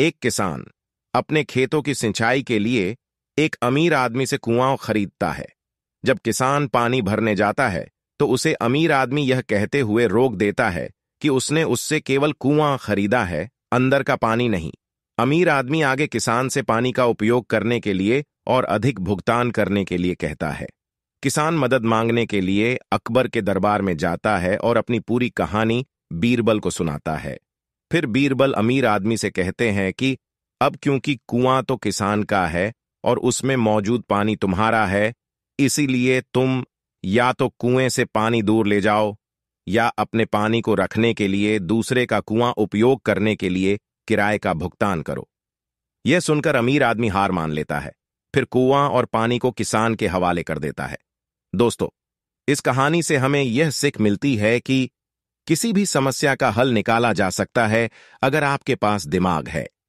एक किसान अपने खेतों की सिंचाई के लिए एक अमीर आदमी से कुआं खरीदता है जब किसान पानी भरने जाता है तो उसे अमीर आदमी यह कहते हुए रोक देता है कि उसने उससे केवल कुआं खरीदा है अंदर का पानी नहीं अमीर आदमी आगे किसान से पानी का उपयोग करने के लिए और अधिक भुगतान करने के लिए कहता है किसान मदद मांगने के लिए अकबर के दरबार में जाता है और अपनी पूरी कहानी बीरबल को सुनाता है फिर बीरबल अमीर आदमी से कहते हैं कि अब क्योंकि कुआं तो किसान का है और उसमें मौजूद पानी तुम्हारा है इसीलिए तुम या तो कुएं से पानी दूर ले जाओ या अपने पानी को रखने के लिए दूसरे का कुआं उपयोग करने के लिए किराए का भुगतान करो यह सुनकर अमीर आदमी हार मान लेता है फिर कुआं और पानी को किसान के हवाले कर देता है दोस्तों इस कहानी से हमें यह सीख मिलती है कि किसी भी समस्या का हल निकाला जा सकता है अगर आपके पास दिमाग है